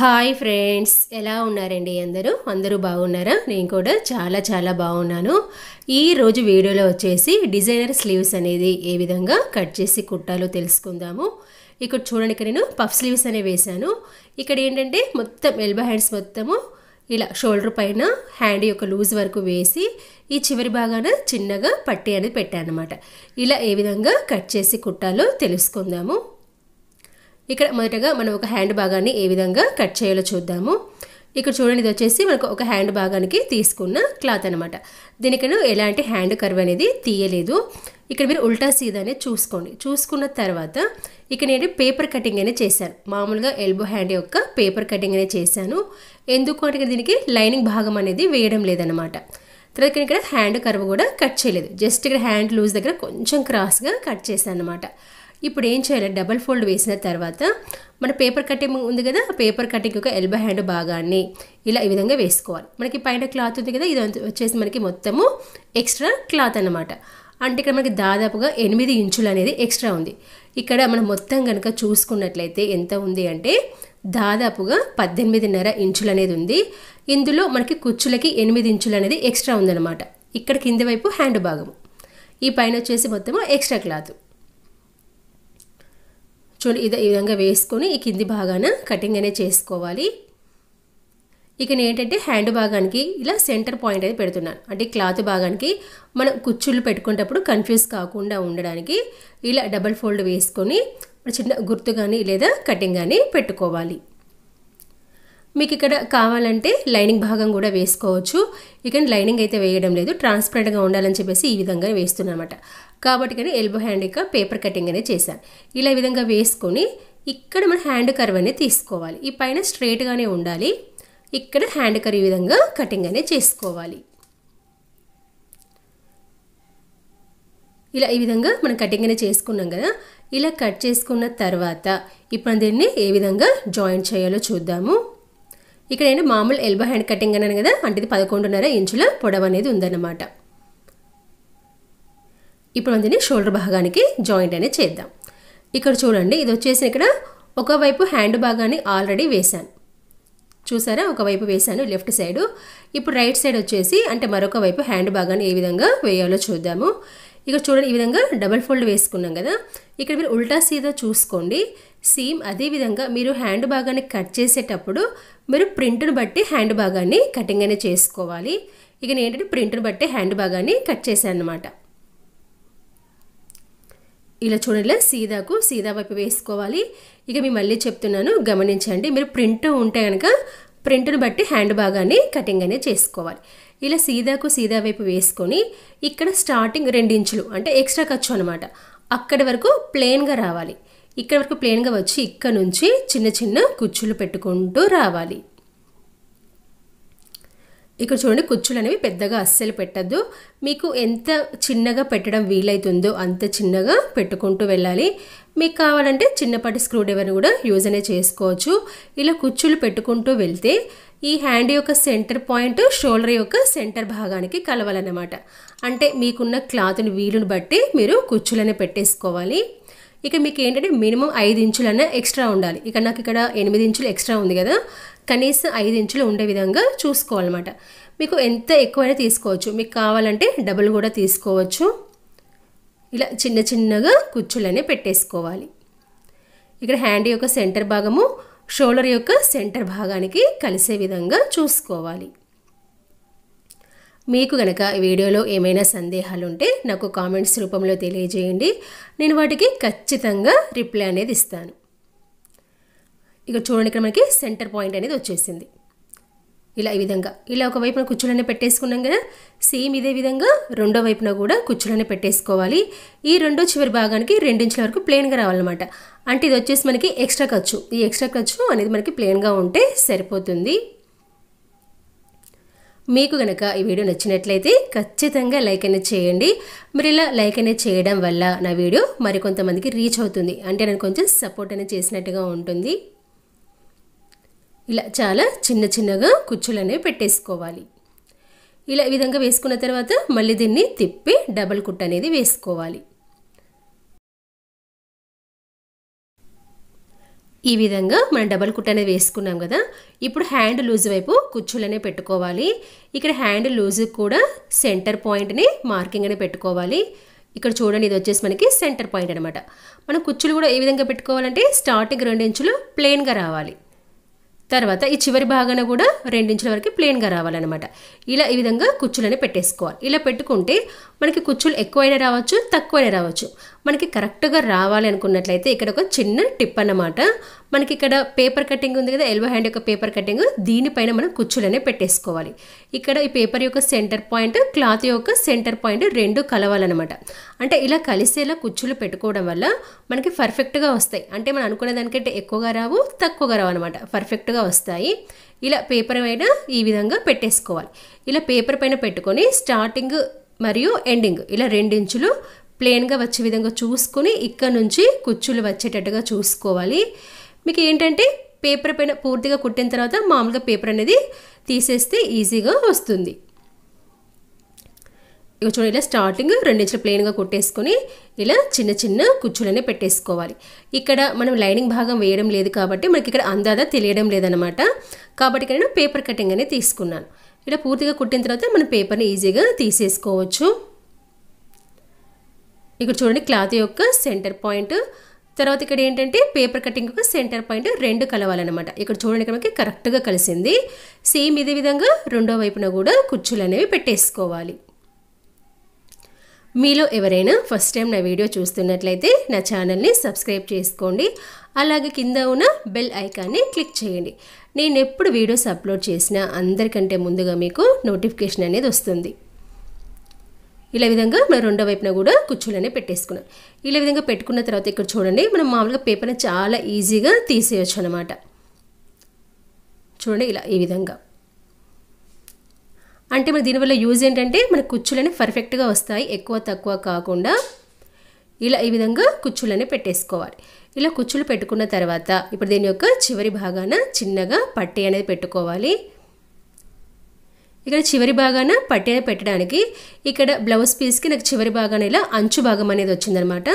hi friends ఎలా ఉన్నారండి అందరూ అందరూ బాగున్నారా నేను కూడా చాలా చాలా బాగున్నాను ఈ రోజు వీడియోలో వచ్చేసి డిజైనర్ స్లీవ్స్ అనేది ఏ విధంగా కట్ చేసి కుట్టాలో తెలుసుకుందాము ఇక్కడ చూడండి ఇక్కడ నేను పఫ్ స్లీవ్స్ అనే వేశాను ఇక్కడ ఏంటంటే మొత్తం ఎల్బో హ్యాండ్స్ మొత్తము ఇలా షోల్డర్ పైన హ్యాండ్ యొక్క లూజ్ వరకు వేసి ఈ చివరి భాగాన చిన్నగా పట్టి అనేది పెట్టాను ఇలా ఏ విధంగా కట్ చేసి కుట్టాలో తెలుసుకుందాము ఇక్కడ మొదటగా మనం ఒక హ్యాండ్ భాగాన్ని ఏ విధంగా కట్ చేయాలో చూద్దాము ఇక్కడ చూడండి ఇది వచ్చేసి మనకు ఒక హ్యాండ్ భాగానికి తీసుకున్న క్లాత్ అనమాట దీనికను ఎలాంటి హ్యాండ్ కర్వ్ అనేది తీయలేదు ఇక్కడ మీరు ఉల్టా సీదా అనేది చూసుకోండి చూసుకున్న తర్వాత ఇక్కడ నేను పేపర్ కటింగ్ అనేది చేశాను మామూలుగా ఎల్బో హ్యాండ్ యొక్క పేపర్ కటింగ్ అనేది చేశాను ఎందుకు అంటే దీనికి లైనింగ్ భాగం అనేది వేయడం లేదనమాట తర్వాత ఇక్కడ హ్యాండ్ కర్వ్ కూడా కట్ చేయలేదు జస్ట్ ఇక్కడ హ్యాండ్ లూజ్ దగ్గర కొంచెం క్రాస్గా కట్ చేశాను అనమాట ఇప్పుడు ఏం చేయాలి డబల్ ఫోల్డ్ వేసిన తర్వాత మన పేపర్ కటింగ్ ఉంది కదా ఆ పేపర్ కటింగ్ యొక్క ఎల్బో హ్యాండ్ భాగాన్ని ఇలా ఈ విధంగా వేసుకోవాలి మనకి పైన క్లాత్ ఉంది కదా ఇది వచ్చేసి మనకి మొత్తము ఎక్స్ట్రా క్లాత్ అనమాట అంటే ఇక్కడ మనకి దాదాపుగా ఎనిమిది ఇంచులు అనేది ఎక్స్ట్రా ఉంది ఇక్కడ మనం మొత్తం కనుక చూసుకున్నట్లయితే ఎంత ఉంది అంటే దాదాపుగా పద్దెనిమిదిన్నర ఇంచులు అనేది ఉంది ఇందులో మనకి కుచ్చులకి ఎనిమిది ఇంచులు అనేది ఎక్స్ట్రా ఉందన్నమాట ఇక్కడ కింది వైపు హ్యాండ్ భాగం ఈ పైన వచ్చేసి మొత్తము ఎక్స్ట్రా క్లాత్ చూడండి ఇదే ఈ విధంగా వేసుకొని ఈ కింది భాగాన కటింగ్ అనేది చేసుకోవాలి ఇక నేను ఏంటంటే హ్యాండ్ భాగానికి ఇలా సెంటర్ పాయింట్ అయితే పెడుతున్నాను అంటే క్లాత్ భాగానికి మనం కుచ్చుళ్ళు పెట్టుకునేటప్పుడు కన్ఫ్యూజ్ కాకుండా ఉండడానికి ఇలా డబల్ ఫోల్డ్ వేసుకొని చిన్న గుర్తు కానీ లేదా కటింగ్ కానీ పెట్టుకోవాలి మీకు ఇక్కడ కావాలంటే లైనింగ్ భాగం కూడా వేసుకోవచ్చు ఇక్కడ లైనింగ్ అయితే వేయడం లేదు ట్రాన్స్పరెంట్గా ఉండాలని చెప్పేసి ఈ విధంగా వేస్తున్నానమాట కాబట్టి కానీ ఎల్బో హ్యాండ్ ఇక పేపర్ కటింగ్ అనేది చేశాను ఇలా విధంగా వేసుకొని ఇక్కడ మన హ్యాండ్ కర్వ్ అనేది తీసుకోవాలి ఈ పైన స్ట్రేట్గానే ఉండాలి ఇక్కడ హ్యాండ్ కర్వ్ ఈ విధంగా కటింగ్ అనేది చేసుకోవాలి ఇలా ఈ విధంగా మనం కటింగ్ అనేది చేసుకున్నాం కదా ఇలా కట్ చేసుకున్న తర్వాత ఇప్పుడు దీన్ని ఏ విధంగా జాయింట్ చేయాలో చూద్దాము ఇక్కడ మామూలు ఎల్బో హ్యాండ్ కటింగ్ అన్నాను కదా అంటే ఇది పదకొండున్నర ఇంచుల పొడవు అనేది ఉందన్నమాట ఇప్పుడు అందుని షోల్డర్ భాగానికి జాయింట్ అనేది చేద్దాం ఇక్కడ చూడండి ఇది వచ్చేసి ఇక్కడ ఒకవైపు హ్యాండ్ భాగాన్ని ఆల్రెడీ వేశాను చూసారా ఒకవైపు వేశాను లెఫ్ట్ సైడు ఇప్పుడు రైట్ సైడ్ వచ్చేసి అంటే మరొక వైపు హ్యాండ్ భాగాన్ని ఏ విధంగా వేయాలో చూద్దాము ఇక చూడండి ఈ విధంగా డబల్ ఫోల్డ్ వేసుకున్నాం కదా ఇక్కడ మీరు ఉల్టా సీదా చూసుకోండి సేమ్ అదేవిధంగా మీరు హ్యాండ్ భాగాన్ని కట్ చేసేటప్పుడు మీరు ప్రింట్ను బట్టి హ్యాండ్ భాగాన్ని కటింగ్ అనేది చేసుకోవాలి ఇక నేను ఏంటంటే ప్రింట్ను బట్టి హ్యాండ్ భాగాన్ని కట్ చేశాను అనమాట ఇలా చూడండి సీదాకు సీదా వైపు వేసుకోవాలి ఇక మేము మళ్ళీ చెప్తున్నాను గమనించండి మీరు ప్రింట్ ఉంటే కనుక ప్రింట్ను బట్టి హ్యాండ్ భాగాన్ని కటింగ్ అనేది చేసుకోవాలి ఇలా సీదాకు సీదా వైపు వేసుకొని ఇక్కడ స్టార్టింగ్ ఇంచులు అంటే ఎక్స్ట్రా ఖర్చు అనమాట అక్కడి వరకు ప్లెయిన్గా రావాలి ఇక్కడ వరకు ప్లెయిన్గా వచ్చి ఇక్కడ నుంచి చిన్న చిన్న కుచ్చులు పెట్టుకుంటూ రావాలి ఇక్కడ చూడండి కుచ్చులు అనేవి పెద్దగా అస్సలు పెట్టద్దు మీకు ఎంత చిన్నగా పెట్టడం వీలైతుందో అంత చిన్నగా పెట్టుకుంటూ వెళ్ళాలి మీకు కావాలంటే చిన్నపాటి స్క్రూ డ్రైవర్ని కూడా యూజ్ అనే చేసుకోవచ్చు ఇలా కుచ్చులు పెట్టుకుంటూ వెళ్తే ఈ హ్యాండ్ యొక్క సెంటర్ పాయింట్ షోల్డర్ యొక్క సెంటర్ భాగానికి కలవాలన్నమాట అంటే మీకున్న క్లాత్ని వీలుని బట్టి మీరు కుచ్చులనే పెట్టేసుకోవాలి ఇక మీకు ఏంటంటే మినిమం ఐదు ఇంచులన్నా ఎక్స్ట్రా ఉండాలి ఇక నాకు ఇక్కడ ఎనిమిది ఇంచులు ఎక్స్ట్రా ఉంది కదా కనీసం ఐదు ఇంచులు ఉండే విధంగా చూసుకోవాలన్నమాట మీకు ఎంత ఎక్కువైనా తీసుకోవచ్చు మీకు కావాలంటే డబుల్ కూడా తీసుకోవచ్చు ఇలా చిన్న చిన్నగా కుచ్చులనే పెట్టేసుకోవాలి ఇక్కడ హ్యాండ్ యొక్క సెంటర్ భాగము షోల్డర్ యొక్క సెంటర్ భాగానికి కలిసే విధంగా చూసుకోవాలి మీకు గనక వీడియోలో ఏమైనా సందేహాలు ఉంటే నాకు కామెంట్స్ రూపంలో తెలియజేయండి నేను వాటికి ఖచ్చితంగా రిప్లై అనేది ఇస్తాను ఇక చూడండి ఇక్కడ మనకి సెంటర్ పాయింట్ అనేది వచ్చేసింది ఇలా ఈ విధంగా ఇలా ఒక వైపున కుచ్చులనే పెట్టేసుకున్నాం కదా సేమ్ ఇదే విధంగా రెండో వైపున కూడా కుచ్చులనే పెట్టేసుకోవాలి ఈ రెండో చివరి భాగానికి రెండించుల వరకు ప్లెయిన్గా రావాలన్నమాట అంటే ఇది వచ్చేసి మనకి ఎక్స్ట్రా ఖర్చు ఈ ఎక్స్ట్రా ఖర్చు అనేది మనకి ప్లెయిన్గా ఉంటే సరిపోతుంది మీకు కనుక ఈ వీడియో నచ్చినట్లయితే ఖచ్చితంగా లైక్ అనేది చేయండి మరి ఇలా లైక్ అనేది చేయడం వల్ల నా వీడియో మరికొంతమందికి రీచ్ అవుతుంది అంటే నేను కొంచెం సపోర్ట్ అనేది చేసినట్టుగా ఉంటుంది ఇలా చాలా చిన్న చిన్నగా కుచ్చులు అనేవి పెట్టేసుకోవాలి ఇలా ఈ విధంగా వేసుకున్న తర్వాత మళ్ళీ దీన్ని తిప్పి డబల్ కుట్ అనేది వేసుకోవాలి ఈ విధంగా మనం డబల్ కుట్ అనేది వేసుకున్నాం కదా ఇప్పుడు హ్యాండ్ లూజ్ వైపు కుచ్చులనే పెట్టుకోవాలి ఇక్కడ హ్యాండ్ లూజ్ కూడా సెంటర్ పాయింట్ని మార్కింగ్ అనే పెట్టుకోవాలి ఇక్కడ చూడండి ఇది వచ్చేసి మనకి సెంటర్ పాయింట్ అనమాట మనం కుచ్చులు కూడా ఏ విధంగా పెట్టుకోవాలంటే స్టార్టింగ్ రెండు ఇంచులు ప్లెయిన్గా రావాలి తర్వాత ఈ చివరి భాగాన కూడా రెండించుల వరకు ప్లేన్గా రావాలన్నమాట ఇలా ఈ విధంగా కుచ్చులని పెట్టేసుకోవాలి ఇలా పెట్టుకుంటే మనకి కుచ్చులు ఎక్కువైనా రావచ్చు తక్కువైనా రావచ్చు మనకి కరెక్ట్గా రావాలి అనుకున్నట్లయితే ఇక్కడ ఒక చిన్న టిప్ అన్నమాట మనకి ఇక్కడ పేపర్ కటింగ్ ఉంది కదా ఎల్బో హ్యాండ్ యొక్క పేపర్ కటింగ్ దీనిపైన మనం కుచ్చులనే పెట్టేసుకోవాలి ఇక్కడ ఈ పేపర్ యొక్క సెంటర్ పాయింట్ క్లాత్ యొక్క సెంటర్ పాయింట్ రెండు కలవాలన్నమాట అంటే ఇలా కలిసేలా కుచ్చులు పెట్టుకోవడం వల్ల మనకి పర్ఫెక్ట్గా వస్తాయి అంటే మనం అనుకునే దానికంటే ఎక్కువగా రావు తక్కువగా రావు అనమాట పర్ఫెక్ట్గా వస్తాయి ఇలా పేపర్ పైన ఈ విధంగా పెట్టేసుకోవాలి ఇలా పేపర్ పైన పెట్టుకొని స్టార్టింగ్ మరియు ఎండింగ్ ఇలా రెండించులు ప్లేన్గా వచ్చే విధంగా చూసుకొని ఇక్కడ నుంచి కుచ్చులు వచ్చేటట్టుగా చూసుకోవాలి మీకు ఏంటంటే పేపర్ పైన పూర్తిగా కుట్టిన తర్వాత మామూలుగా పేపర్ అనేది తీసేస్తే ఈజీగా వస్తుంది ఇక చూడండి ఇలా స్టార్టింగ్ రెండించులు ప్లెయిన్గా కుట్టేసుకొని ఇలా చిన్న చిన్న కుచ్చులనే పెట్టేసుకోవాలి ఇక్కడ మనం లైనింగ్ భాగం వేయడం లేదు కాబట్టి మనకి ఇక్కడ అందాద తెలియడం లేదనమాట కాబట్టి ఇక్కడ నేను పేపర్ కటింగ్ అనేది తీసుకున్నాను ఇలా పూర్తిగా కుట్టిన తర్వాత మనం పేపర్ని ఈజీగా తీసేసుకోవచ్చు ఇక్కడ చూడండి క్లాత్ యొక్క సెంటర్ పాయింట్ తర్వాత ఇక్కడ ఏంటంటే పేపర్ కటింగ్కు సెంటర్ పాయింట్ రెండు కలవాలన్నమాట ఇక్కడ చూడండి ఇక్కడ మనకి కరెక్ట్గా కలిసింది సేమ్ ఇదే విధంగా రెండో వైపున కూడా కుర్చీలు అనేవి పెట్టేసుకోవాలి మీలో ఎవరైనా ఫస్ట్ టైం నా వీడియో చూస్తున్నట్లయితే నా ఛానల్ని సబ్స్క్రైబ్ చేసుకోండి అలాగే కింద ఉన్న బెల్ ఐకాన్ని క్లిక్ చేయండి నేను ఎప్పుడు వీడియోస్ అప్లోడ్ చేసినా అందరికంటే ముందుగా మీకు నోటిఫికేషన్ అనేది వస్తుంది ఇలా విధంగా మనం రెండో వైపున కూడా కుచ్చులనే పెట్టేసుకున్నాం ఇలా విధంగా పెట్టుకున్న తర్వాత ఇక్కడ చూడండి మనం మామూలుగా పేపర్ని చాలా ఈజీగా తీసేయచ్చు అనమాట చూడండి ఇలా ఈ విధంగా అంటే మన దీనివల్ల యూజ్ ఏంటంటే మన కుచ్చులని పర్ఫెక్ట్గా వస్తాయి ఎక్కువ తక్కువ కాకుండా ఇలా ఈ విధంగా కుచ్చులని పెట్టేసుకోవాలి ఇలా కుచ్చులు పెట్టుకున్న తర్వాత ఇప్పుడు దీని యొక్క చివరి భాగాన చిన్నగా పట్టి అనేది పెట్టుకోవాలి ఇక్కడ చివరి భాగాన పట్టె పెట్టడానికి ఇక్కడ బ్లౌజ్ పీస్కి నాకు చివరి భాగాన ఇలా అంచు భాగం అనేది వచ్చిందనమాట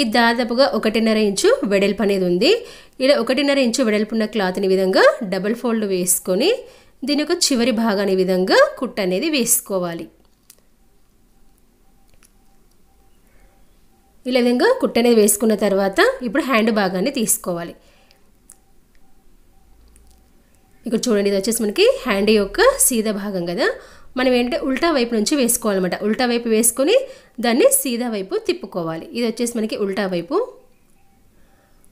ఇది దాదాపుగా ఒకటిన్నర ఇంచు వెడల్పు అనేది ఉంది ఇలా ఒకటిన్నర ఇంచు వెడల్పు ఉన్న క్లాత్ని విధంగా డబల్ ఫోల్డ్ వేసుకొని దీని యొక్క చివరి భాగాన్ని విధంగా కుట్ట అనేది వేసుకోవాలి ఇలా విధంగా కుట్ట అనేది వేసుకున్న తర్వాత ఇప్పుడు హ్యాండ్ భాగాన్ని తీసుకోవాలి ఇక్కడ చూడండి ఇది వచ్చేసి మనకి హ్యాండ్ యొక్క సీదా భాగం కదా మనం ఏంటంటే ఉల్టా వైపు నుంచి వేసుకోవాలన్నమాట ఉల్టా వైపు వేసుకొని దాన్ని సీదా వైపు తిప్పుకోవాలి ఇది వచ్చేసి మనకి ఉల్టా వైపు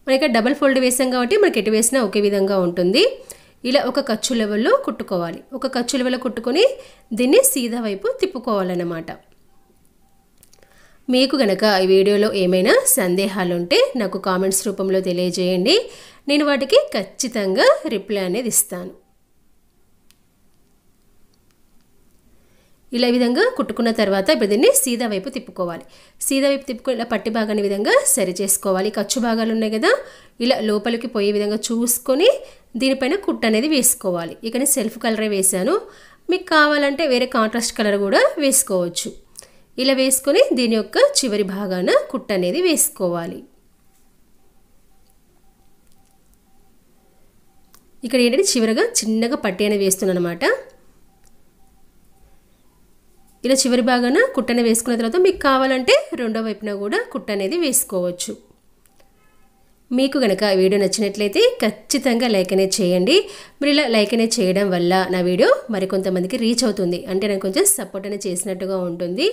మనకి డబల్ ఫోల్డ్ వేసాం కాబట్టి మనకి ఎటు వేసినా ఒకే విధంగా ఉంటుంది ఇలా ఒక ఖర్చు లెవెల్లో కుట్టుకోవాలి ఒక ఖర్చు లెవెల్లో కుట్టుకొని దీన్ని సీద వైపు తిప్పుకోవాలన్నమాట మీకు గనక ఈ వీడియోలో ఏమైనా సందేహాలు ఉంటే నాకు కామెంట్స్ రూపంలో తెలియజేయండి నేను వాటికి ఖచ్చితంగా రిప్లై అనేది ఇస్తాను ఇలా విధంగా కుట్టుకున్న తర్వాత ఇప్పుడు దీన్ని సీదా వైపు తిప్పుకోవాలి సీదా వైపు తిప్పుకొని ఇలా పట్టి భాగాన్ని విధంగా సరి చేసుకోవాలి ఖర్చు భాగాలు ఉన్నాయి కదా ఇలా లోపలికి పోయే విధంగా చూసుకొని దీనిపైన కుట్టు అనేది వేసుకోవాలి ఇక సెల్ఫ్ కలరే వేశాను మీకు కావాలంటే వేరే కాంట్రాస్ట్ కలర్ కూడా వేసుకోవచ్చు ఇలా వేసుకొని దీని యొక్క చివరి భాగాన కుట్ట అనేది వేసుకోవాలి ఇక్కడ ఏంటంటే చివరిగా చిన్నగా పట్టి అనేది వేస్తున్నాను అనమాట ఇలా చివరి భాగాన కుట్టనే వేసుకున్న తర్వాత మీకు కావాలంటే రెండో వైపున కూడా కుట్ట అనేది వేసుకోవచ్చు మీకు కనుక వీడియో నచ్చినట్లయితే ఖచ్చితంగా లైక్ అనే చేయండి మీరు ఇలా లైక్ అనే చేయడం వల్ల నా వీడియో మరికొంతమందికి రీచ్ అవుతుంది అంటే నాకు కొంచెం సపోర్ట్ అనేది చేసినట్టుగా ఉంటుంది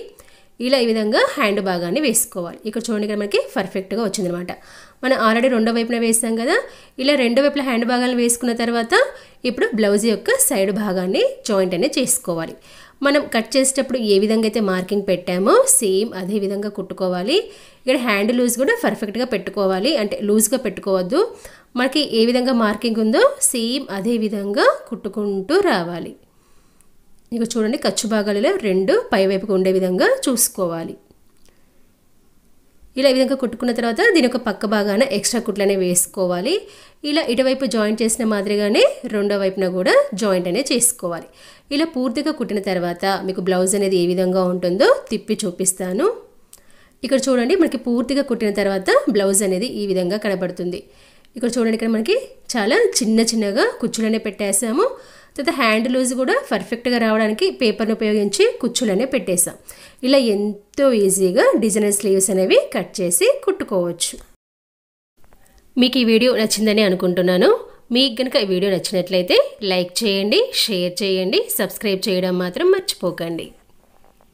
ఇలా ఈ విధంగా హ్యాండ్ భాగాన్ని వేసుకోవాలి ఇక్కడ చూడండి కదా మనకి పర్ఫెక్ట్గా వచ్చిందనమాట మనం ఆల్రెడీ రెండో వైపున వేసాం కదా ఇలా రెండో వైపుల హ్యాండ్ భాగాలను వేసుకున్న తర్వాత ఇప్పుడు బ్లౌజ్ యొక్క సైడ్ భాగాన్ని జాయింట్ అనేది చేసుకోవాలి మనం కట్ చేసేటప్పుడు ఏ విధంగా అయితే మార్కింగ్ పెట్టామో సేమ్ అదే విధంగా కుట్టుకోవాలి ఇక్కడ హ్యాండ్ లూజ్ కూడా పర్ఫెక్ట్గా పెట్టుకోవాలి అంటే లూజ్గా పెట్టుకోవద్దు మనకి ఏ విధంగా మార్కింగ్ ఉందో సేమ్ అదే విధంగా కుట్టుకుంటూ రావాలి ఇక చూడండి ఖర్చు భాగాలలో రెండు పైవైపుకు ఉండే విధంగా చూసుకోవాలి ఇలా ఈ విధంగా కుట్టుకున్న తర్వాత దీని యొక్క పక్క భాగాన ఎక్స్ట్రా కుట్లనే వేసుకోవాలి ఇలా ఇటువైపు జాయింట్ చేసిన మాదిరిగానే రెండో వైపున కూడా జాయింట్ అనేది చేసుకోవాలి ఇలా పూర్తిగా కుట్టిన తర్వాత మీకు బ్లౌజ్ అనేది ఏ విధంగా ఉంటుందో తిప్పి చూపిస్తాను ఇక్కడ చూడండి మనకి పూర్తిగా కుట్టిన తర్వాత బ్లౌజ్ అనేది ఈ విధంగా కనబడుతుంది ఇక్కడ చూడండి ఇక్కడ మనకి చాలా చిన్న చిన్నగా కుచ్చులనే పెట్టేసాము తర్వాత హ్యాండ్ లూజ్ కూడా పర్ఫెక్ట్గా రావడానికి పేపర్ని ఉపయోగించి కుచ్చులనే పెట్టేశాం ఇలా ఎంతో ఈజీగా డిజైనర్ స్లీవ్స్ అనేవి కట్ చేసి కుట్టుకోవచ్చు మీకు ఈ వీడియో నచ్చిందని అనుకుంటున్నాను మీకు కనుక ఈ వీడియో నచ్చినట్లయితే లైక్ చేయండి షేర్ చేయండి సబ్స్క్రైబ్ చేయడం మాత్రం మర్చిపోకండి